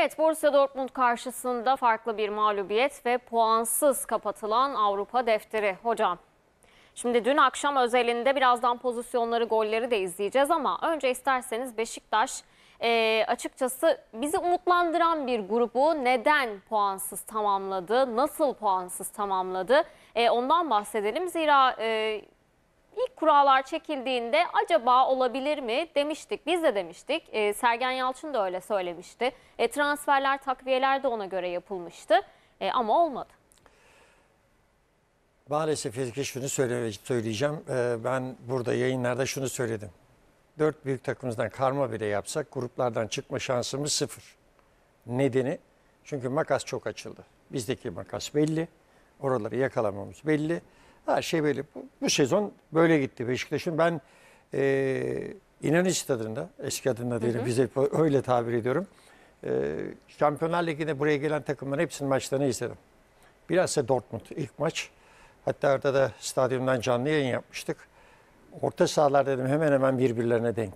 Evet Borussia Dortmund karşısında farklı bir mağlubiyet ve puansız kapatılan Avrupa defteri hocam. Şimdi dün akşam özelinde birazdan pozisyonları, golleri de izleyeceğiz ama önce isterseniz Beşiktaş e, açıkçası bizi umutlandıran bir grubu neden puansız tamamladı, nasıl puansız tamamladı e, ondan bahsedelim. Zira e, ilk kurallar çekildiğinde acaba olabilir mi demiştik. Biz de demiştik. E, Sergen Yalçın da öyle söylemişti. E, transferler, takviyeler de ona göre yapılmıştı. E, ama olmadı. Maalesef Ezgi şunu söyleyeceğim. Ee, ben burada yayınlarda şunu söyledim. Dört büyük takımımızdan karma bile yapsak gruplardan çıkma şansımız sıfır. Nedeni çünkü makas çok açıldı. Bizdeki makas belli. Oraları yakalamamız belli. Ha şey böyle. Bu, bu sezon böyle gitti Beşiktaş'ın. Ben e, İnönü Stadı'nda, eski adında diyelim, bize öyle tabir ediyorum. E, Şampiyonlar Ligi'nde buraya gelen takımların hepsinin maçlarını izledim. Bilhassa Dortmund ilk maç. Hatta orada da stadyumdan canlı yayın yapmıştık. Orta sahalar dedim hemen hemen birbirlerine denk.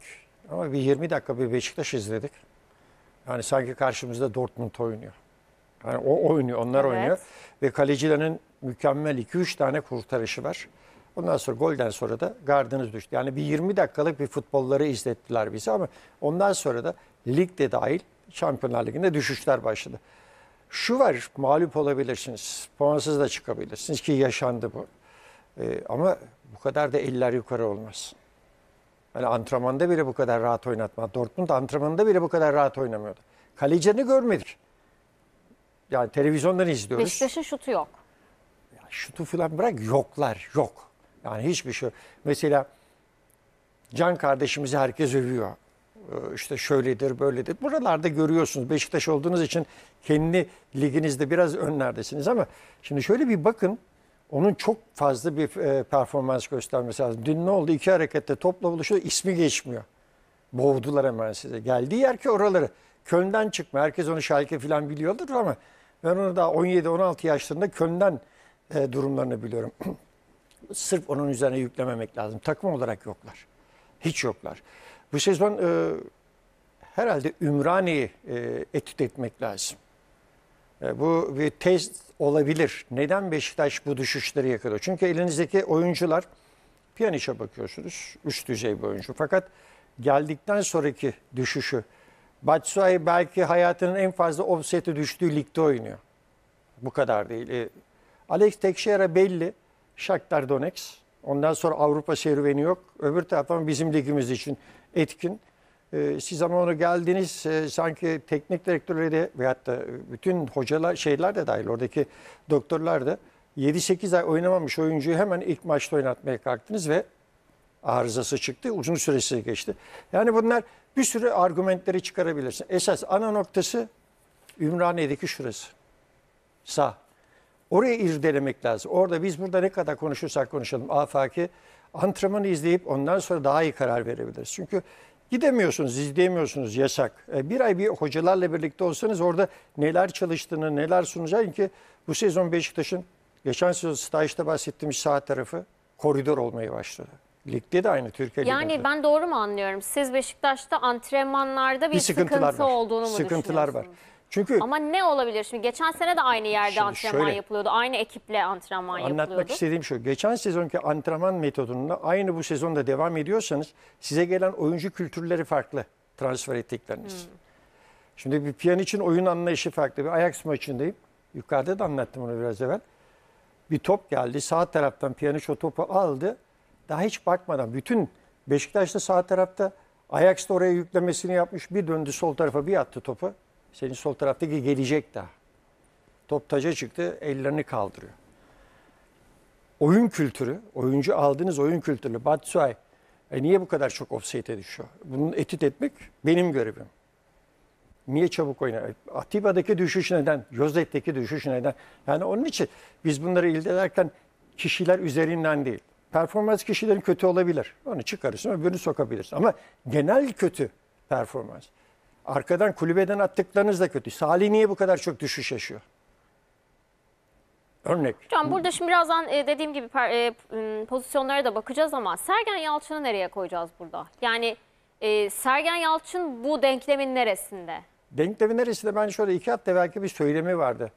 Ama bir 20 dakika bir Beşiktaş izledik. Yani sanki karşımızda Dortmund oynuyor. Yani o oynuyor, onlar evet. oynuyor. Ve kalecilerin mükemmel 2-3 tane kurtarışı var. Ondan sonra golden sonra da gardınız düştü. Yani bir 20 dakikalık bir futbolları izlettiler bize ama ondan sonra da de dahil Şampiyonlar Ligi'nde düşüşler başladı. Şu var mağlup olabilirsiniz. Puansız da çıkabilirsiniz ki yaşandı bu. Ee, ama bu kadar da eller yukarı olmaz. Yani antrenmanda bile bu kadar rahat oynatma. Dortmund antrenmanında bile bu kadar rahat oynamıyordu. Kalecini görmedik. Yani televizyondan izliyoruz. Beşiktaş'ın şutu yok şutu falan bırak yoklar yok. Yani hiçbir şey. Mesela Can kardeşimizi herkes övüyor. Ee, işte şöyledir, böyledir. Buralarda görüyorsunuz. Beşiktaş olduğunuz için kendi liginizde biraz önlerdesiniz ama şimdi şöyle bir bakın. Onun çok fazla bir e, performans göstermesi lazım. Dün ne oldu? İki harekette topla buluştu. ismi geçmiyor. Boğdular hemen size. Geldiği yer ki oraları. Köln'den çıkma. Herkes onu Şalke falan biliyordur ama ben onu daha 17-16 yaşlarında Köln'den e, durumlarını biliyorum. Sırf onun üzerine yüklememek lazım. Takım olarak yoklar. Hiç yoklar. Bu sezon e, herhalde Ümraniye'yi e, etüt etmek lazım. E, bu bir test olabilir. Neden Beşiktaş bu düşüşleri yakalıyor? Çünkü elinizdeki oyuncular Piyaniç'e bakıyorsunuz. Üst düzey bir oyuncu. Fakat geldikten sonraki düşüşü Batshuayi belki hayatının en fazla offset'e düştüğü ligde oynuyor. Bu kadar değil. E, Alex Tekşehir'e belli. Shakhtar Donetsk. Ondan sonra Avrupa serüveni yok. Öbür taraftan bizim ligimiz için etkin. Ee, siz ama onu geldiniz e, sanki teknik direktörleri veyahut da e, bütün hocalar şeyler de dahil oradaki doktorlar da 7-8 ay oynamamış oyuncuyu hemen ilk maçta oynatmaya kalktınız ve arızası çıktı. Uzun süresi geçti. Yani bunlar bir sürü argümentleri çıkarabilirsin. Esas ana noktası Ümraniye'deki şurası. Sağ. Orayı irdelemek lazım. Orada biz burada ne kadar konuşursak konuşalım afaki antrenmanı izleyip ondan sonra daha iyi karar verebiliriz. Çünkü gidemiyorsunuz, izleyemiyorsunuz yasak. E, bir ay bir hocalarla birlikte olsanız orada neler çalıştığını, neler sunacağını ki bu sezon Beşiktaş'ın geçen sezon stajda bahsettiğimiz sağ tarafı koridor olmaya başladı. Ligde de aynı Türkiye Yani ben doğru mu anlıyorum? Siz Beşiktaş'ta antrenmanlarda bir, bir sıkıntılar sıkıntı var. olduğunu mu Sıkıntılar var. Çünkü Ama ne olabilir şimdi? Geçen sene de aynı yerde antrenman şöyle. yapılıyordu. Aynı ekiple antrenman anlatmak yapılıyordu. istediğim şu. Geçen sezonki antrenman metodunda aynı bu sezonda devam ediyorsanız size gelen oyuncu kültürleri farklı transfer ettikleriniz. Hmm. Şimdi bir piyan için oyun anlayışı farklı. Bir Ajax maçındayım. Yukarıda da anlattım onu biraz evvel. Bir top geldi. Sağ taraftan Pjanic o topu aldı. Daha hiç bakmadan bütün Beşiktaş'ta sağ tarafta Ajax oraya yüklemesini yapmış. Bir döndü sol tarafa bir attı topu. Senin sol taraftaki gelecek daha. Top taca çıktı, ellerini kaldırıyor. Oyun kültürü, oyuncu aldığınız oyun kültürü. Batshuayi e niye bu kadar çok offside'e düşüyor? Bunun etüt etmek benim görevim. Niye çabuk oynar? E, Atiba'daki düşüş neden? Yozet'teki düşüş neden? Yani onun için biz bunları ildelerken kişiler üzerinden değil. Performans kişilerin kötü olabilir. Onu çıkarırsın öbürünü sokabilirsin. Ama genel kötü performans. Arkadan kulübeden attıklarınız da kötü. Salih niye bu kadar çok düşüş yaşıyor? Örnek. Hocam burada şimdi birazdan e, dediğim gibi e, ıı, pozisyonlara da bakacağız ama Sergen Yalçın'ı nereye koyacağız burada? Yani e, Sergen Yalçın bu denklemin neresinde? Denklemin neresinde ben şöyle iki hafta belki bir söylemi vardı.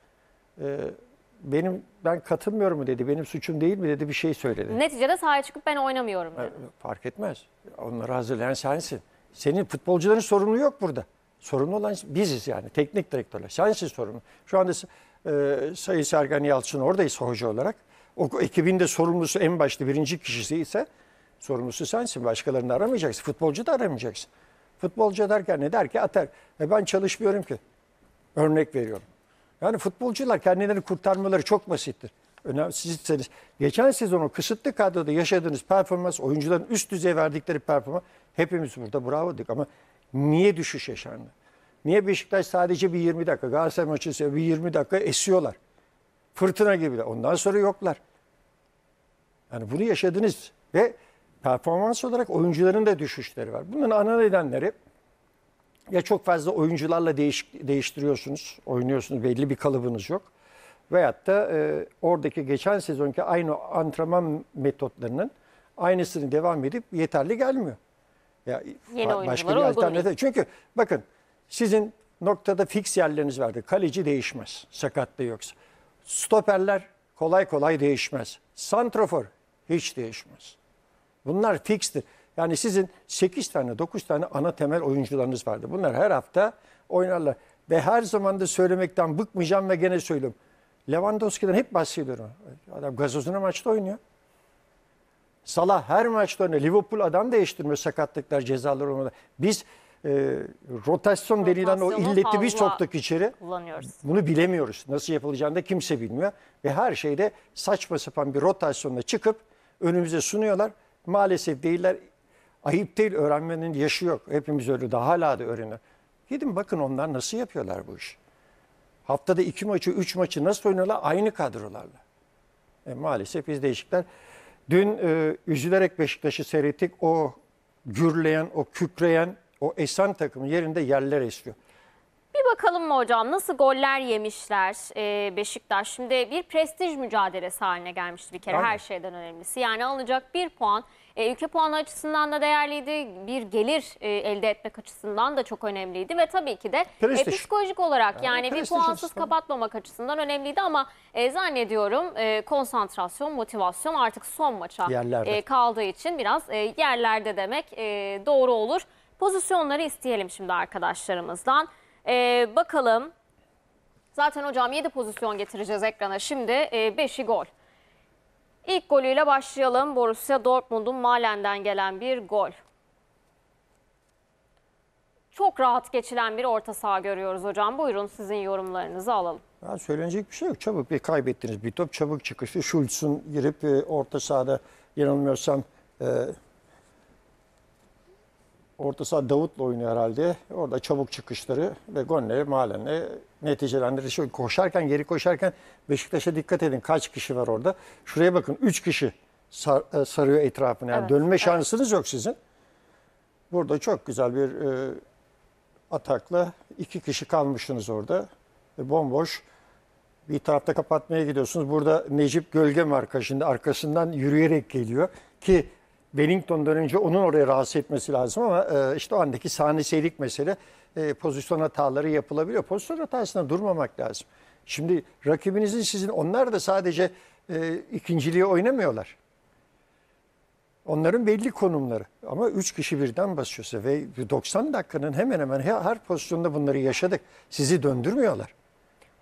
benim ben katılmıyorum mu dedi, benim suçum değil mi dedi bir şey söyledi. Neticede sahaya çıkıp ben oynamıyorum dedi. fark etmez. Onları hazırlayan sensin. Senin futbolcuların sorumlu yok burada. Sorumlu olan şey, biziz yani teknik direktörler. Sensin sorumlu. Şu anda e, Sayın Sergen Yalçın oradayız, hoca olarak. O ekibin de sorumlusu en başta birinci kişisi ise sorumlusu sensin. Başkalarını aramayacaksın. Futbolcu da aramayacaksın. Futbolcu derken ne der ki atar. E ben çalışmıyorum ki. Örnek veriyorum. Yani futbolcular kendilerini kurtarmaları çok basittir. Önemli, sizseniz geçen sezon o kısıtlı kadroda yaşadığınız performans, oyuncuların üst düzey verdikleri performans hepimiz burada bravo dedik ama Niye düşüş yaşandı? Niye Beşiktaş sadece bir 20 dakika, Galatasaray maçı bir 20 dakika esiyorlar. Fırtına gibi de. Ondan sonra yoklar. Yani bunu yaşadınız ve performans olarak oyuncuların da düşüşleri var. Bunun ana nedenleri ya çok fazla oyuncularla değiş, değiştiriyorsunuz, oynuyorsunuz, belli bir kalıbınız yok. Veyahut da e, oradaki geçen sezonki aynı antrenman metotlarının aynısını devam edip yeterli gelmiyor. Ya, Yeni başka bir alternatif. Değil. Çünkü bakın sizin noktada fix yerleriniz vardı. Kaleci değişmez sakatlığı yoksa. Stoperler kolay kolay değişmez. Santrofor hiç değişmez. Bunlar fixtir. Yani sizin 8 tane 9 tane ana temel oyuncularınız vardı. Bunlar her hafta oynarlar. Ve her zaman da söylemekten bıkmayacağım ve gene söylüyorum. Lewandowski'den hep bahsediyorum. Adam gazozuna maçta oynuyor. Salah her maçta maçlarında Liverpool adam değiştirmiyor sakatlıklar cezalar olmadan. Biz e, rotasyon denilen o illeti biz fazla soktuk içeri. kullanıyoruz. Bunu bilemiyoruz. Nasıl yapılacağını da kimse bilmiyor. Ve her şeyde saçma sapan bir rotasyonla çıkıp önümüze sunuyorlar. Maalesef değiller. Ayıp değil öğrenmenin yaşı yok. Hepimiz öyle Daha hala da öğreniyor. Gidin bakın onlar nasıl yapıyorlar bu işi. Haftada iki maçı, üç maçı nasıl oynuyorlar? Aynı kadrolarla. E, maalesef biz değişikler. Dün e, üzülerek Beşiktaş'ı seyrettik. O gürleyen, o kükreyen, o esen takımın yerinde yerler esiyor. Bir bakalım mı hocam nasıl goller yemişler e, Beşiktaş? Şimdi bir prestij mücadelesi haline gelmişti bir kere Aynen. her şeyden önemlisi. Yani alınacak bir puan e, ülke puanı açısından da değerliydi. Bir gelir e, elde etmek açısından da çok önemliydi ve tabii ki de e, psikolojik olarak yani, yani bir puansız kapatmamak açısından önemliydi ama e, zannediyorum e, konsantrasyon, motivasyon artık son maça e, kaldığı için biraz e, yerlerde demek e, doğru olur. Pozisyonları isteyelim şimdi arkadaşlarımızdan. E, bakalım. Zaten hocam 7 pozisyon getireceğiz ekrana. Şimdi 5'i e, gol. İlk golüyle başlayalım. Borussia Dortmund'un Malen'den gelen bir gol. Çok rahat geçilen bir orta saha görüyoruz hocam. Buyurun sizin yorumlarınızı alalım. Ya söylenecek bir şey yok. Çabuk bir kaybettiniz bir top. Çabuk çıkışı. Schultz'un girip e, orta sahada yanılmıyorsam e, Orta saha Davut'la oynuyor herhalde. Orada çabuk çıkışları ve Gonne'ye Malen'e Şöyle Koşarken, geri koşarken Beşiktaş'a dikkat edin. Kaç kişi var orada? Şuraya bakın. Üç kişi sar, e, sarıyor etrafını. Yani evet, dönme şansınız evet. yok sizin. Burada çok güzel bir e, atakla iki kişi kalmışsınız orada. E, bomboş. Bir tarafta kapatmaya gidiyorsunuz. Burada Necip gölge markajında arkasından yürüyerek geliyor. Ki Wellington'dan dönünce onun oraya rahatsız etmesi lazım ama e, işte o andaki sahneselik mesele e, pozisyon hataları yapılabiliyor. Pozisyon hatasına durmamak lazım. Şimdi rakibinizin sizin onlar da sadece e, ikinciliği oynamıyorlar. Onların belli konumları ama üç kişi birden basıyorsa ve 90 dakikanın hemen hemen her pozisyonda bunları yaşadık. Sizi döndürmüyorlar.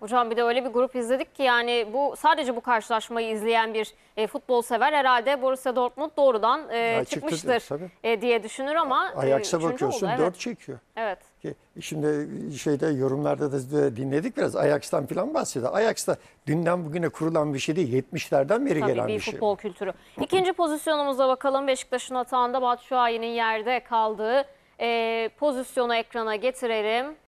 Hocam bir de öyle bir grup izledik ki yani bu sadece bu karşılaşmayı izleyen bir e, futbol sever herhalde Borussia Dortmund doğrudan e, ya çıkmıştır çıktı, e, diye düşünür ama Ajax'a e, bakıyorsun oldu, evet. çekiyor. Evet. Ki şimdi şeyde yorumlarda da dinledik biraz Ajax'tan falan bahsediyor. Ajax da dünden bugüne kurulan bir şey değil 70'lerden beri Tabii gelen bir, bir şey. futbol kültürü. İkinci pozisyonumuza bakalım Beşiktaş'ın atağında Batu yerde kaldığı e, pozisyonu ekrana getirelim.